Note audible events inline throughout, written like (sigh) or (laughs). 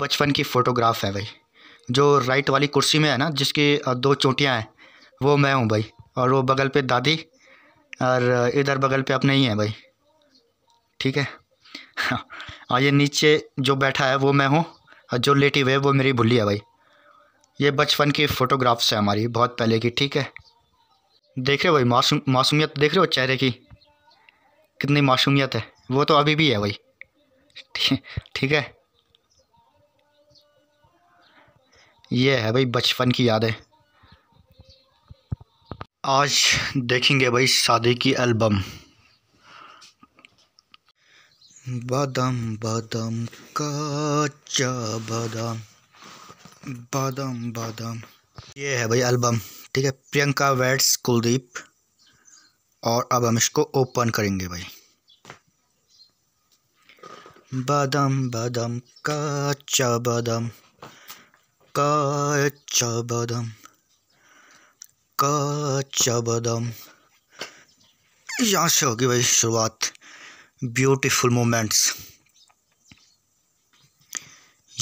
बचपन की फ़ोटोग्राफ है भाई जो राइट वाली कुर्सी में है ना जिसकी दो चोटियाँ हैं वो मैं हूँ भाई और वो बगल पे दादी और इधर बगल पे अपने ही हैं भाई ठीक है हाँ। और ये नीचे जो बैठा है वो मैं हूँ और जो लेटी हुई है वो मेरी भुली है भाई ये बचपन की फ़ोटोग्राफ्स है हमारी बहुत पहले की ठीक है देख रहे हो भाई मासूम मासूमियत देख रहे हो चेहरे की कितनी मासूमियत है वो तो अभी भी है भाई (laughs) ठीक है ये है भाई बचपन की यादें आज देखेंगे भाई शादी की एल्बम बादम बादम काचा बादम बादम बादम ये है भाई एल्बम ठीक है प्रियंका वैट्स कुलदीप और अब हम इसको ओपन करेंगे भाई बादम बादम काचा बादम काचा कचबदम यहाँ से होगी भाई शुरुआत ब्यूटीफुल मोमेंट्स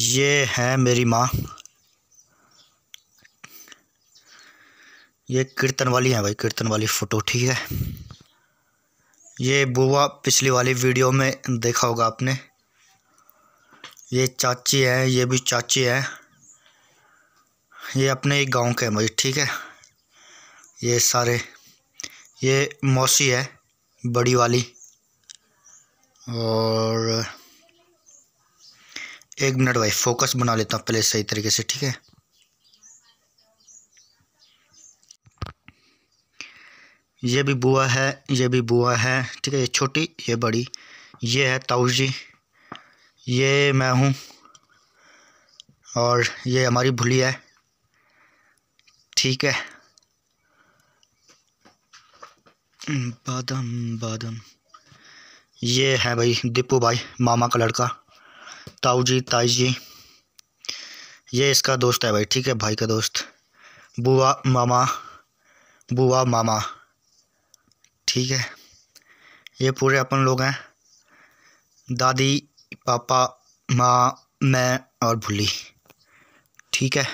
ये है मेरी माँ ये कीर्तन वाली है भाई कीर्तन वाली फ़ोटो ठीक है ये बुआ पिछली वाली वीडियो में देखा होगा आपने ये चाची है ये भी चाची है ये अपने एक गांव के मरीज ठीक है ये सारे ये मौसी है बड़ी वाली और एक मिनट भाई फोकस बना लेता हूँ पहले सही तरीके से ठीक है ये भी बुआ है ये भी बुआ है ठीक है ये छोटी ये बड़ी ये है ताऊ जी ये मैं हूँ और ये हमारी भुली है ठीक है बादम हम्म, बादम ये है भाई दीपू भाई मामा का लड़का ताऊ जी ताई जी ये इसका दोस्त है भाई ठीक है भाई का दोस्त बुआ मामा बुआ मामा ठीक है ये पूरे अपन लोग हैं दादी पापा माँ मैं और भुली ठीक है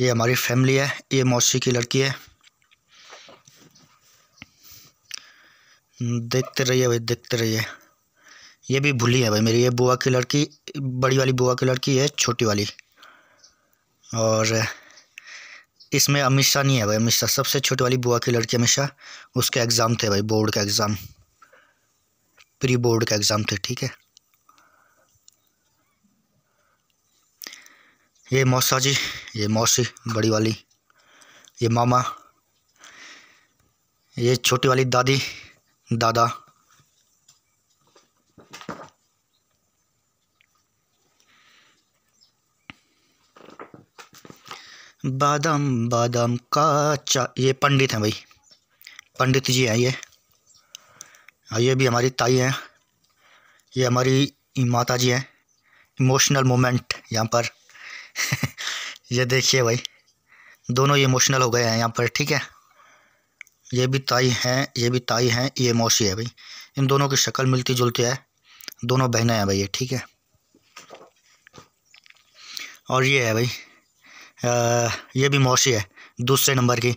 ये हमारी फैमिली है ये मौसी की लड़की है देखते रहिए भाई देखते रहिए ये भी भूली है भाई मेरी ये बुआ की लड़की बड़ी वाली बुआ की लड़की है छोटी वाली और इसमें अमीशा नहीं है भाई अमीशा सबसे छोटी वाली बुआ की लड़की अमीशा उसके एग्ज़ाम थे भाई बोर्ड का एग्ज़ाम प्री बोर्ड का एग्ज़ाम थे ठीक है ये मौसा जी ये मौसी बड़ी वाली ये मामा ये छोटी वाली दादी दादा बादाम बादाम का चा ये पंडित हैं भाई पंडित जी हैं ये और ये भी हमारी ताई हैं ये हमारी माता जी हैं इमोशनल मोमेंट यहाँ पर (laughs) ये देखिए भाई दोनों ये इमोशनल हो गए हैं यहाँ पर ठीक है ये भी ताई हैं ये भी ताई हैं ये मौसी है भाई इन दोनों की शक्ल मिलती जुलती है दोनों बहनें हैं भाई ये ठीक है और ये है भाई आ, ये भी मौसी है दूसरे नंबर की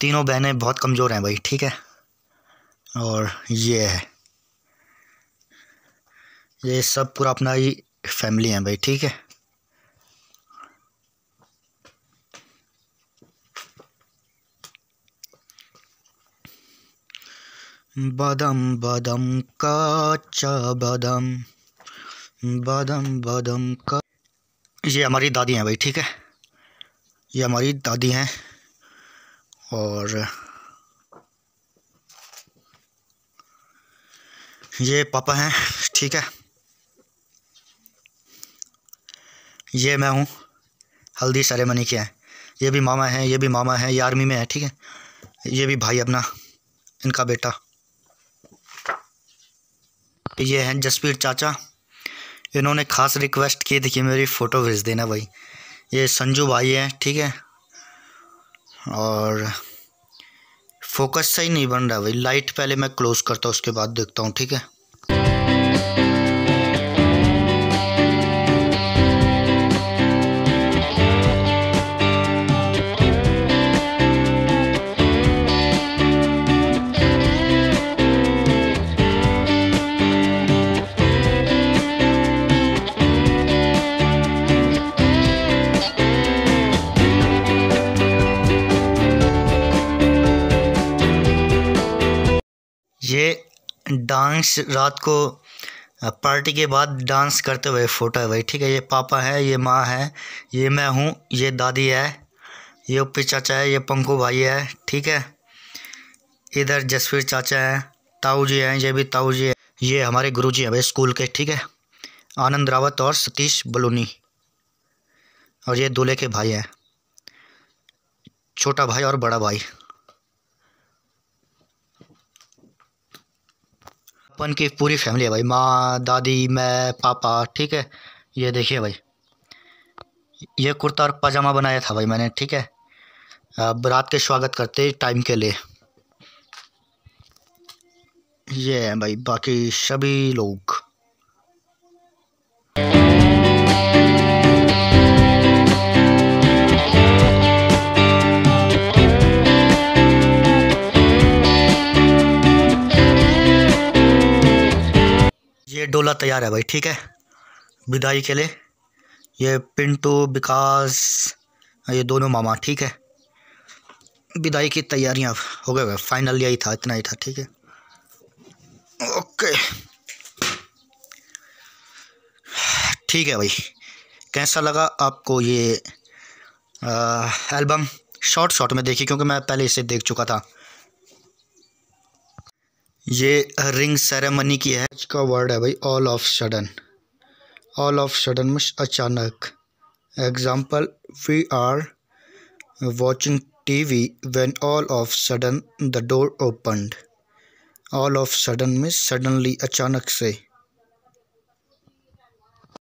तीनों बहनें बहुत कमज़ोर हैं भाई ठीक है और ये है ये सब पूरा अपना ही फैमिली है भाई ठीक है बदम बदम कच्चा बदम बदम बदम का ये हमारी दादी हैं भाई ठीक है ये हमारी दादी हैं और ये पापा हैं ठीक है ये मैं हूँ हल्दी सेरेमनी के हैं ये भी मामा हैं ये भी मामा हैं ये आर्मी में है ठीक है ये भी भाई अपना इनका बेटा ये हैं जसवीर चाचा इन्होंने खास रिक्वेस्ट की देखिए मेरी फ़ोटो भेज देना भाई ये संजू भाई हैं ठीक है और फोकस सही नहीं बन रहा भाई लाइट पहले मैं क्लोज़ करता हूँ उसके बाद देखता हूँ ठीक है डांस रात को पार्टी के बाद डांस करते हुए फ़ोटो है भाई ठीक है ये पापा है ये माँ है ये मैं हूँ ये दादी है ये ओपी चाचा है ये पंकू भाई है ठीक है इधर जसवीर चाचा हैं ताऊ जी हैं ये भी ताऊ जी हैं ये हमारे गुरु जी हैं भाई स्कूल के ठीक है आनंद रावत और सतीश बलूनी और ये दूल्हे के भाई हैं छोटा भाई और बड़ा भाई अपन की पूरी फैमिली है भाई माँ दादी मैं पापा ठीक है ये देखिए भाई ये कुर्ता और पजामा बनाया था भाई मैंने ठीक है अब रात के स्वागत करते टाइम के लिए ये है भाई बाकी सभी लोग डोला तैयार है भाई ठीक है विदाई के लिए ये पिंटू विकास ये दोनों मामा ठीक है विदाई की तैयारियां हो गए फाइनल यही था इतना ही था ठीक है ओके ठीक है भाई कैसा लगा आपको ये आ, एल्बम शॉर्ट शॉर्ट में देखी क्योंकि मैं पहले इसे देख चुका था ये रिंग सेरेमनी की है का वर्ड है भाई all of sudden all of sudden में अचानक example we are watching T V when all of sudden the door open all of sudden में सडनली अचानक से